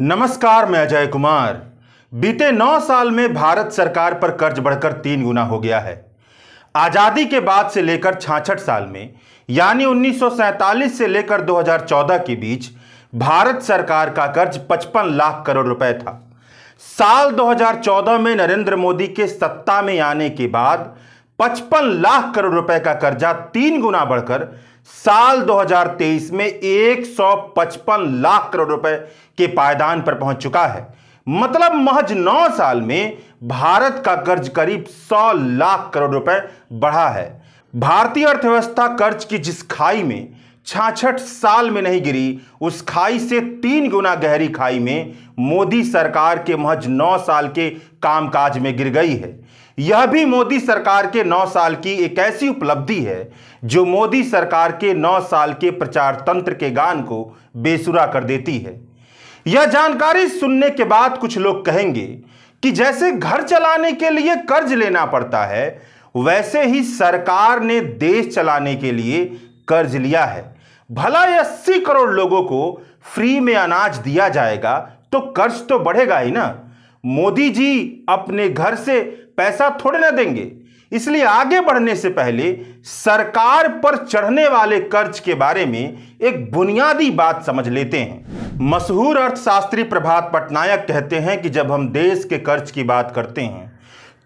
नमस्कार मैं अजय कुमार बीते नौ साल में भारत सरकार पर कर्ज बढ़कर तीन गुना हो गया है आज़ादी के बाद से लेकर छाछठ साल में यानी 1947 से लेकर 2014 के बीच भारत सरकार का कर्ज 55 लाख करोड़ रुपए था साल 2014 में नरेंद्र मोदी के सत्ता में आने के बाद 55 लाख करोड़ रुपए का कर्जा तीन गुना बढ़कर साल 2023 में 155 लाख करोड़ रुपए के पायदान पर पहुंच चुका है मतलब महज नौ साल में भारत का कर्ज करीब 100 लाख करोड़ रुपए बढ़ा है भारतीय अर्थव्यवस्था कर्ज की जिस खाई में छाछठ साल में नहीं गिरी उस खाई से तीन गुना गहरी खाई में मोदी सरकार के महज नौ साल के कामकाज में गिर गई है यह भी मोदी सरकार के 9 साल की एक ऐसी उपलब्धि है जो मोदी सरकार के 9 साल के प्रचार तंत्र के गान को बेसुरा कर देती है यह जानकारी सुनने के बाद कुछ लोग कहेंगे कि जैसे घर चलाने के लिए कर्ज लेना पड़ता है वैसे ही सरकार ने देश चलाने के लिए कर्ज लिया है भला अस्सी करोड़ लोगों को फ्री में अनाज दिया जाएगा तो कर्ज तो बढ़ेगा ही ना मोदी जी अपने घर से पैसा थोड़े ना देंगे इसलिए आगे बढ़ने से पहले सरकार पर चढ़ने वाले कर्ज के बारे में एक बुनियादी बात समझ लेते हैं मशहूर अर्थशास्त्री प्रभात पटनायक कहते हैं कि जब हम देश के कर्ज की बात करते हैं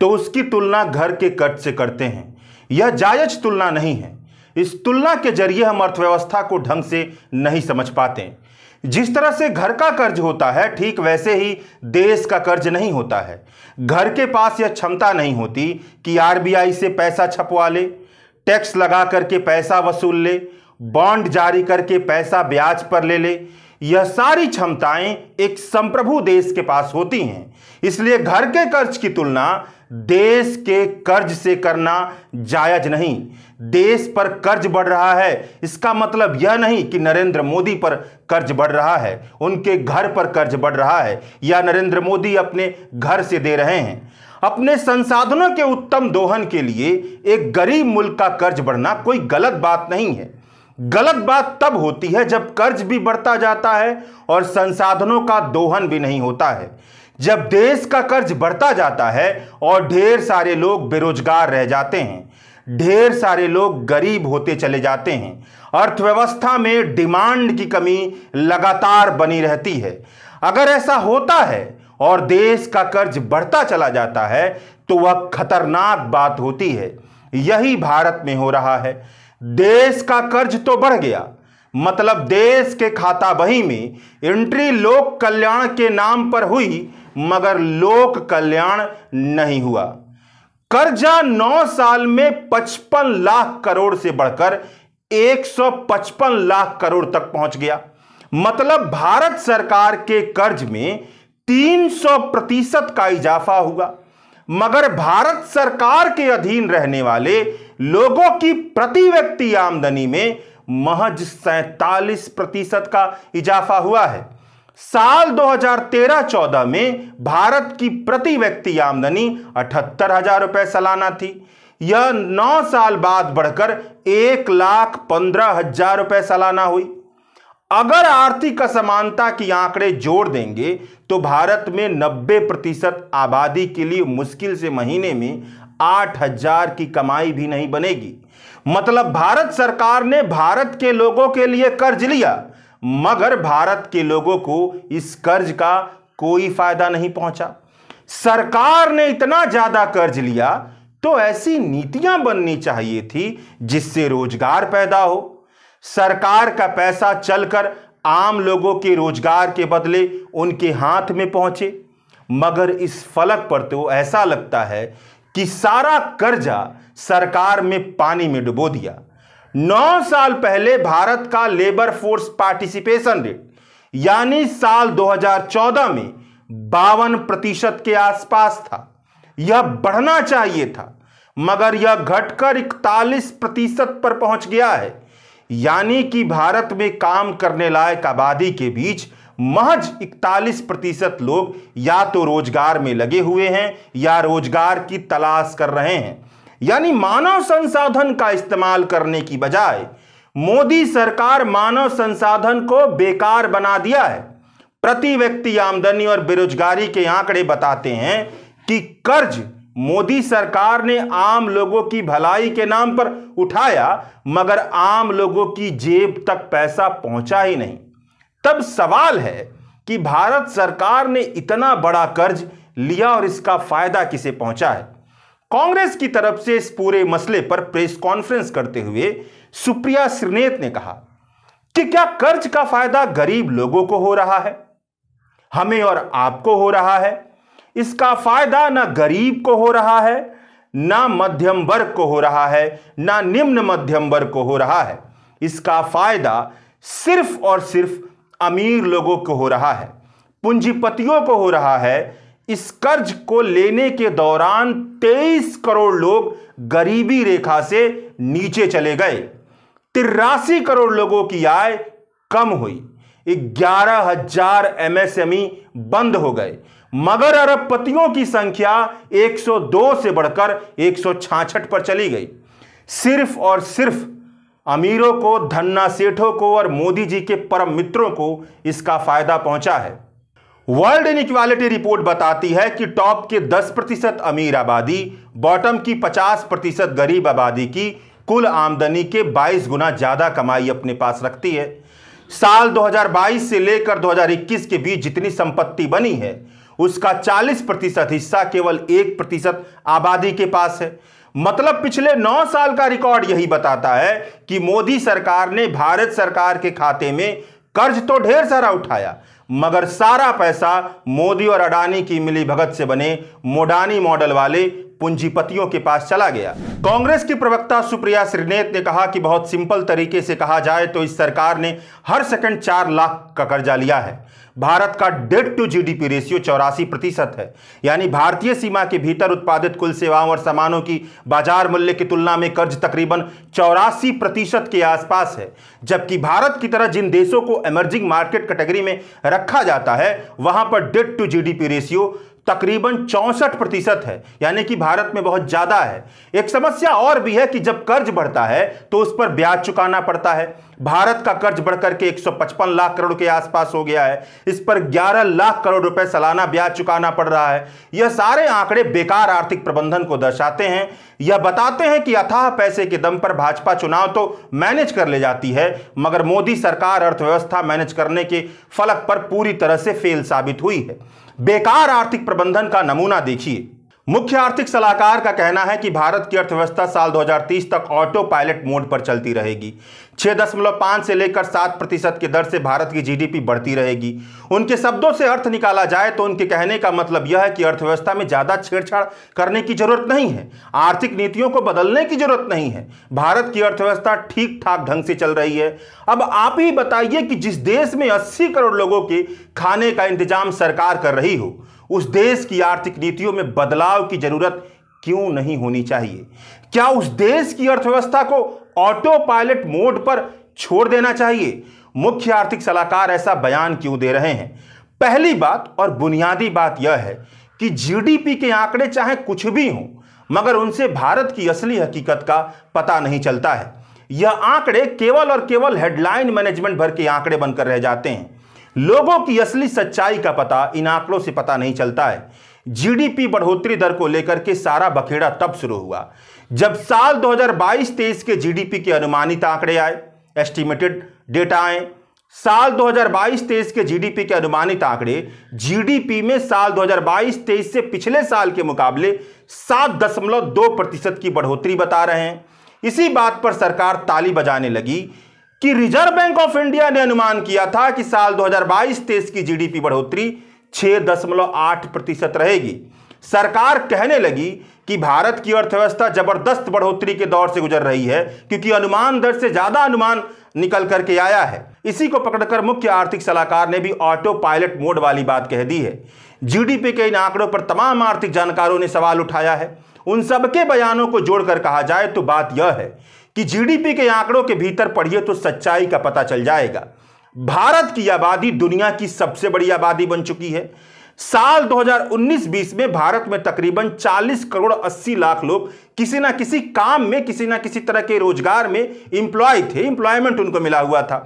तो उसकी तुलना घर के कर्ज से करते हैं यह जायज तुलना नहीं है इस तुलना के जरिए हम अर्थव्यवस्था को ढंग से नहीं समझ पाते जिस तरह से घर का कर्ज होता है ठीक वैसे ही देश का कर्ज नहीं होता है घर के पास यह क्षमता नहीं होती कि आरबीआई से पैसा छपवा ले टैक्स लगा करके पैसा वसूल ले बॉन्ड जारी करके पैसा ब्याज पर ले ले यह सारी क्षमताएं एक संप्रभु देश के पास होती हैं इसलिए घर के कर्ज की तुलना देश के कर्ज से करना जायज नहीं देश पर कर्ज बढ़ रहा है इसका मतलब यह नहीं कि नरेंद्र मोदी पर कर्ज बढ़ रहा है उनके घर पर कर्ज बढ़ रहा है या नरेंद्र मोदी अपने घर से दे रहे हैं अपने संसाधनों के उत्तम दोहन के लिए एक गरीब मुल्क का कर्ज बढ़ना कोई गलत बात नहीं है गलत बात तब होती है जब कर्ज भी बढ़ता जाता है और संसाधनों का दोहन भी नहीं होता है जब देश का कर्ज बढ़ता जाता है और ढेर सारे लोग बेरोजगार रह जाते हैं ढेर सारे लोग गरीब होते चले जाते हैं अर्थव्यवस्था में डिमांड की कमी लगातार बनी रहती है अगर ऐसा होता है और देश का कर्ज बढ़ता चला जाता है तो वह खतरनाक बात होती है यही भारत में हो रहा है देश का कर्ज तो बढ़ गया मतलब देश के खाता बही में एंट्री लोक कल्याण के नाम पर हुई मगर लोक कल्याण नहीं हुआ कर्जा नौ साल में पचपन लाख करोड़ से बढ़कर एक सौ पचपन लाख करोड़ तक पहुंच गया मतलब भारत सरकार के कर्ज में तीन सौ प्रतिशत का इजाफा हुआ मगर भारत सरकार के अधीन रहने वाले लोगों की प्रति व्यक्ति आमदनी में महज सैतालीस प्रतिशत का इजाफा हुआ है साल 2013-14 में भारत की प्रति व्यक्ति आमदनी अठहत्तर हजार रुपये सालाना थी यह नौ साल बाद बढ़कर एक लाख पंद्रह हजार रुपये सालाना हुई अगर आर्थिक असमानता की आंकड़े जोड़ देंगे तो भारत में 90 प्रतिशत आबादी के लिए मुश्किल से महीने में आठ हजार की कमाई भी नहीं बनेगी मतलब भारत सरकार ने भारत के लोगों के लिए कर्ज लिया मगर भारत के लोगों को इस कर्ज का कोई फायदा नहीं पहुंचा सरकार ने इतना ज्यादा कर्ज लिया तो ऐसी नीतियां बननी चाहिए थी जिससे रोजगार पैदा हो सरकार का पैसा चलकर आम लोगों के रोजगार के बदले उनके हाथ में पहुंचे मगर इस फलक पर तो ऐसा लगता है कि सारा कर्जा सरकार में पानी में डुबो दिया नौ साल पहले भारत का लेबर फोर्स पार्टिसिपेशन रेट यानी साल 2014 में बावन प्रतिशत के आसपास था यह बढ़ना चाहिए था मगर यह घटकर इकतालीस प्रतिशत पर पहुंच गया है यानी कि भारत में काम करने लायक आबादी के बीच महज इकतालीस प्रतिशत लोग या तो रोजगार में लगे हुए हैं या रोजगार की तलाश कर रहे हैं यानी मानव संसाधन का इस्तेमाल करने की बजाय मोदी सरकार मानव संसाधन को बेकार बना दिया है प्रति व्यक्ति आमदनी और बेरोजगारी के आंकड़े बताते हैं कि कर्ज मोदी सरकार ने आम लोगों की भलाई के नाम पर उठाया मगर आम लोगों की जेब तक पैसा पहुंचा ही नहीं तब सवाल है कि भारत सरकार ने इतना बड़ा कर्ज लिया और इसका फायदा किसे पहुंचा है कांग्रेस की तरफ से इस पूरे मसले पर प्रेस कॉन्फ्रेंस करते हुए सुप्रिया श्रीनेत ने कहा कि क्या कर्ज का फायदा गरीब लोगों को हो रहा है हमें और आपको हो रहा है इसका फायदा ना गरीब को हो रहा है ना मध्यम वर्ग को हो रहा है ना निम्न मध्यम वर्ग को हो रहा है इसका फायदा सिर्फ और सिर्फ अमीर लोगों को हो रहा है पूंजीपतियों को हो रहा है इस कर्ज को लेने के दौरान 23 करोड़ लोग गरीबी रेखा से नीचे चले गए तिरासी करोड़ लोगों की आय कम हुई ग्यारह हजार एमएसएमई बंद हो गए मगर अरबपतियों की संख्या 102 से बढ़कर एक पर चली गई सिर्फ और सिर्फ अमीरों को धन्ना सेठों को और मोदी जी के परम मित्रों को इसका फायदा पहुंचा है वर्ल्ड इनक्वालिटी रिपोर्ट बताती है कि टॉप के 10 प्रतिशत अमीर आबादी बॉटम की 50 प्रतिशत गरीब आबादी की कुल आमदनी के 22 गुना ज़्यादा कमाई अपने पास रखती है साल 2022 से लेकर 2021 के बीच जितनी संपत्ति बनी है उसका 40 प्रतिशत हिस्सा केवल एक प्रतिशत आबादी के पास है मतलब पिछले नौ साल का रिकॉर्ड यही बताता है कि मोदी सरकार ने भारत सरकार के खाते में कर्ज तो ढेर सारा उठाया मगर सारा पैसा मोदी और अडानी की मिली भगत से बने मोडानी मॉडल वाले पूंजीपतियों के पास चला गया कांग्रेस की प्रवक्ता सुप्रिया श्रीनेत ने कहा कि बहुत सिंपल तरीके से कहा जाए तो इस सरकार ने हर सेकंड चार लाख का कर्जा लिया है भारत का डेट टू जीडीपी रेशियो चौरासी प्रतिशत है यानी भारतीय सीमा के भीतर उत्पादित कुल सेवाओं और सामानों की बाजार मूल्य की तुलना में कर्ज तकरीबन चौरासी प्रतिशत के आसपास है जबकि भारत की तरह जिन देशों को एमर्जिंग मार्केट कैटेगरी में रखा जाता है वहां पर डेट टू जीडीपी रेशियो तकरीबन चौंसठ प्रतिशत है यानी कि भारत में बहुत ज़्यादा है एक समस्या और भी है कि जब कर्ज बढ़ता है तो उस पर ब्याज चुकाना पड़ता है भारत का कर्ज बढ़कर के 155 लाख करोड़ के आसपास हो गया है इस पर 11 लाख करोड़ रुपए सालाना ब्याज चुकाना पड़ रहा है यह सारे आंकड़े बेकार आर्थिक प्रबंधन को दर्शाते हैं यह बताते हैं कि अथाह पैसे के दम पर भाजपा चुनाव तो मैनेज कर ले जाती है मगर मोदी सरकार अर्थव्यवस्था मैनेज करने के फलक पर पूरी तरह से फेल साबित हुई है बेकार आर्थिक प्रबंधन का नमूना देखिए मुख्य आर्थिक सलाहकार का कहना है कि भारत की अर्थव्यवस्था साल 2030 तक ऑटो पायलट मोड पर चलती रहेगी 6.5 से लेकर 7 प्रतिशत की दर से भारत की जीडीपी बढ़ती रहेगी उनके शब्दों से अर्थ निकाला जाए तो उनके कहने का मतलब यह है कि अर्थव्यवस्था में ज़्यादा छेड़छाड़ करने की जरूरत नहीं है आर्थिक नीतियों को बदलने की जरूरत नहीं है भारत की अर्थव्यवस्था ठीक ठाक ढंग से चल रही है अब आप ही बताइए कि जिस देश में अस्सी करोड़ लोगों के खाने का इंतजाम सरकार कर रही हो उस देश की आर्थिक नीतियों में बदलाव की जरूरत क्यों नहीं होनी चाहिए क्या उस देश की अर्थव्यवस्था को ऑटो पायलट मोड पर छोड़ देना चाहिए मुख्य आर्थिक सलाहकार ऐसा बयान क्यों दे रहे हैं पहली बात और बुनियादी बात यह है कि जीडीपी के आंकड़े चाहे कुछ भी हों मगर उनसे भारत की असली हकीकत का पता नहीं चलता है यह आंकड़े केवल और केवल हेडलाइन मैनेजमेंट भर के आंकड़े बनकर रह जाते हैं लोगों की असली सच्चाई का पता इन आंकड़ों से पता नहीं चलता है जीडीपी बढ़ोतरी दर को लेकर के सारा बखेड़ा तब शुरू हुआ जब साल 2022-23 के जीडीपी के अनुमानित आंकड़े आए एस्टिमेटेड डेटा आए साल 2022-23 के जीडीपी के अनुमानित आंकड़े जीडीपी में साल 2022-23 से पिछले साल के मुकाबले सात दशमलव दो प्रतिशत की बढ़ोतरी बता रहे हैं इसी बात पर सरकार ताली बजाने लगी कि रिजर्व बैंक ऑफ इंडिया ने अनुमान किया था कि साल 2022-23 की जीडीपी बढ़ोतरी 6.8 प्रतिशत रहेगी सरकार कहने लगी कि भारत की अर्थव्यवस्था जबरदस्त बढ़ोतरी के दौर से गुजर रही है क्योंकि अनुमान दर से ज्यादा अनुमान निकल करके आया है इसी को पकड़कर मुख्य आर्थिक सलाहकार ने भी ऑटो पायलट मोड वाली बात कह दी है जीडीपी के इन आंकड़ों पर तमाम आर्थिक जानकारों ने सवाल उठाया है उन सबके बयानों को जोड़कर कहा जाए तो बात यह है कि जीडीपी के आंकड़ों के भीतर पढ़िए तो सच्चाई का पता चल जाएगा भारत की आबादी दुनिया की सबसे बड़ी आबादी बन चुकी है साल 2019-20 में भारत में तकरीबन 40 करोड़ 80 लाख लोग किसी ना किसी काम में किसी ना किसी तरह के रोजगार में इंप्लॉय थे इंप्लॉयमेंट उनको मिला हुआ था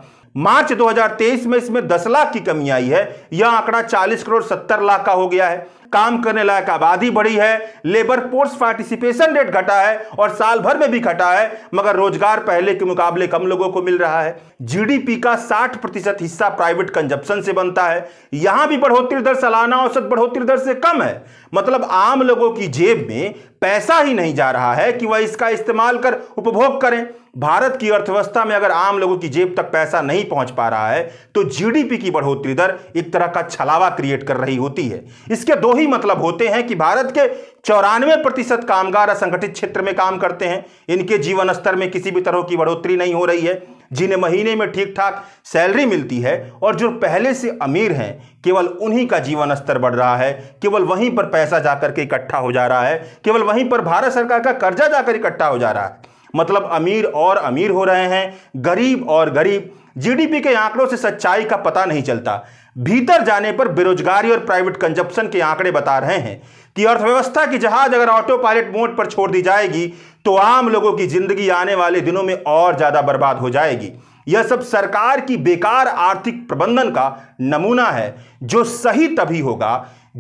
मार्च 2023 में इसमें 10 लाख की कमी आई है यह आंकड़ा 40 करोड़ 70 लाख का हो गया है काम करने लायक आबादी बढ़ी है लेबर फोर्स पार्टिसिपेशन रेट घटा है और साल भर में भी घटा है मगर रोजगार पहले के मुकाबले कम लोगों को मिल रहा है जीडीपी का 60 प्रतिशत हिस्सा प्राइवेट कंजप्शन से बनता है यहां भी बढ़ोतरी दर सालाना औसत बढ़ोतरी दर से कम है मतलब आम लोगों की जेब में पैसा ही नहीं जा रहा है कि वह इसका इस्तेमाल कर उपभोग करें भारत की अर्थव्यवस्था में अगर आम लोगों की जेब तक पैसा नहीं पहुंच पा रहा है तो जीडीपी की बढ़ोतरी दर एक तरह का छलावा क्रिएट कर रही होती है इसके दो ही ही मतलब होते हैं कि भारत के चौरानवे प्रतिशत कामगार असंगठित क्षेत्र में काम करते हैं इनके जीवन स्तर में किसी भी तरह की बढ़ोतरी नहीं हो रही है जिन्हें महीने में ठीक ठाक सैलरी मिलती है और जो पहले से अमीर हैं केवल उन्हीं का जीवन स्तर बढ़ रहा है केवल वहीं पर पैसा जाकर के इकट्ठा हो जा रहा है केवल वहीं पर भारत सरकार का कर्जा जाकर इकट्ठा हो जा रहा है मतलब अमीर और अमीर हो रहे हैं गरीब और गरीब जीडीपी के आंकड़ों से सच्चाई का पता नहीं चलता भीतर जाने पर बेरोजगारी और प्राइवेट कंजप्शन के आंकड़े बता रहे हैं कि अर्थव्यवस्था की जहाज अगर ऑटो पायलट मोड पर छोड़ दी जाएगी तो आम लोगों की जिंदगी आने वाले दिनों में और ज्यादा बर्बाद हो जाएगी यह सब सरकार की बेकार आर्थिक प्रबंधन का नमूना है जो सही तभी होगा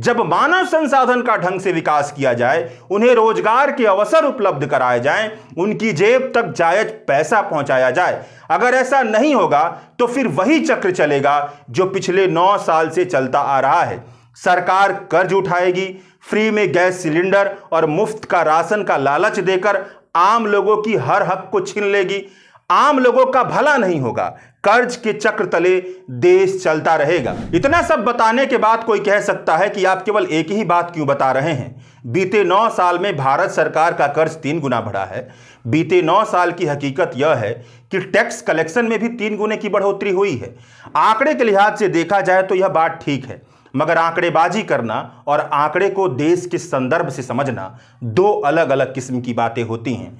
जब मानव संसाधन का ढंग से विकास किया जाए उन्हें रोजगार के अवसर उपलब्ध कराए जाएं, उनकी जेब तक जायज पैसा पहुंचाया जाए अगर ऐसा नहीं होगा तो फिर वही चक्र चलेगा जो पिछले नौ साल से चलता आ रहा है सरकार कर्ज उठाएगी फ्री में गैस सिलेंडर और मुफ्त का राशन का लालच देकर आम लोगों की हर हक को छीन लेगी आम लोगों का भला नहीं होगा कर्ज के चक्र तले देश चलता रहेगा इतना सब बताने के बाद कोई कह सकता है कि आप केवल एक ही बात क्यों बता रहे हैं बीते नौ साल में भारत सरकार का कर्ज तीन गुना बढ़ा है बीते नौ साल की हकीकत यह है कि टैक्स कलेक्शन में भी तीन गुने की बढ़ोतरी हुई है आंकड़े के लिहाज से देखा जाए तो यह बात ठीक है मगर आंकड़ेबाजी करना और आंकड़े को देश के संदर्भ से समझना दो अलग अलग किस्म की बातें होती हैं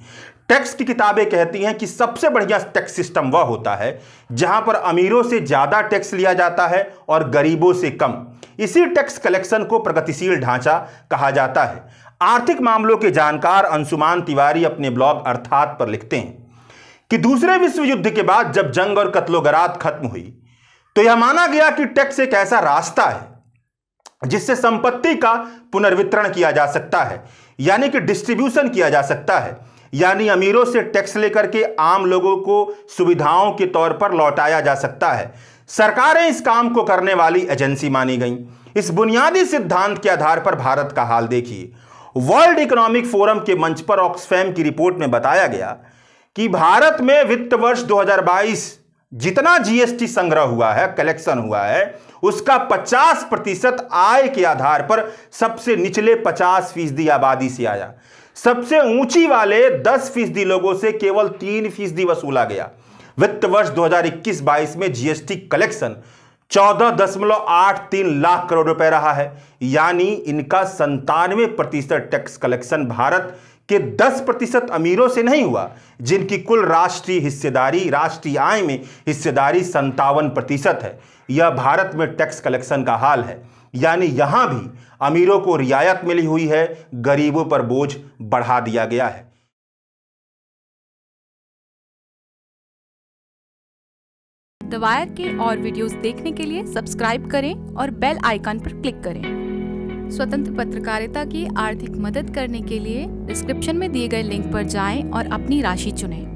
टैक्स की किताबें कहती हैं कि सबसे बढ़िया टैक्स सिस्टम वह होता है जहां पर अमीरों से ज़्यादा टैक्स लिया जाता है और गरीबों से कम इसी टैक्स कलेक्शन को प्रगतिशील ढांचा कहा जाता है आर्थिक मामलों के जानकार अंशुमान तिवारी अपने ब्लॉग अर्थात पर लिखते हैं कि दूसरे विश्व युद्ध के बाद जब जंग और कत्लोगरात खत्म हुई तो यह माना गया कि टैक्स एक ऐसा रास्ता है जिससे संपत्ति का पुनर्वितरण किया जा सकता है यानी कि डिस्ट्रीब्यूशन किया जा सकता है यानी अमीरों से टैक्स लेकर के आम लोगों को सुविधाओं के तौर पर लौटाया जा सकता है सरकारें इस काम को करने वाली एजेंसी मानी गई इस बुनियादी सिद्धांत के आधार पर भारत का हाल देखिए वर्ल्ड इकोनॉमिक फोरम के मंच पर ऑक्सफैम की रिपोर्ट में बताया गया कि भारत में वित्त वर्ष 2022 जितना जीएसटी संग्रह हुआ है कलेक्शन हुआ है उसका 50 प्रतिशत आय के आधार पर सबसे निचले 50 फीसदी आबादी से आया सबसे ऊंची वाले 10 फीसदी लोगों से केवल तीन फीसदी वसूला गया वित्त वर्ष 2021-22 में जीएसटी कलेक्शन चौदह दशमलव आठ तीन लाख करोड़ रुपए रहा है यानी इनका संतानवे प्रतिशत टैक्स कलेक्शन भारत के 10 प्रतिशत अमीरों से नहीं हुआ जिनकी कुल राष्ट्रीय हिस्सेदारी राष्ट्रीय आय में हिस्सेदारी संतावन प्रतिशत है यह भारत में टैक्स कलेक्शन का हाल है यानी यहाँ भी अमीरों को रियायत मिली हुई है गरीबों पर बोझ बढ़ा दिया गया है दवायर के और वीडियोस देखने के लिए सब्सक्राइब करें और बेल आइकन पर क्लिक करें स्वतंत्र पत्रकारिता की आर्थिक मदद करने के लिए डिस्क्रिप्शन में दिए गए लिंक पर जाएं और अपनी राशि चुनें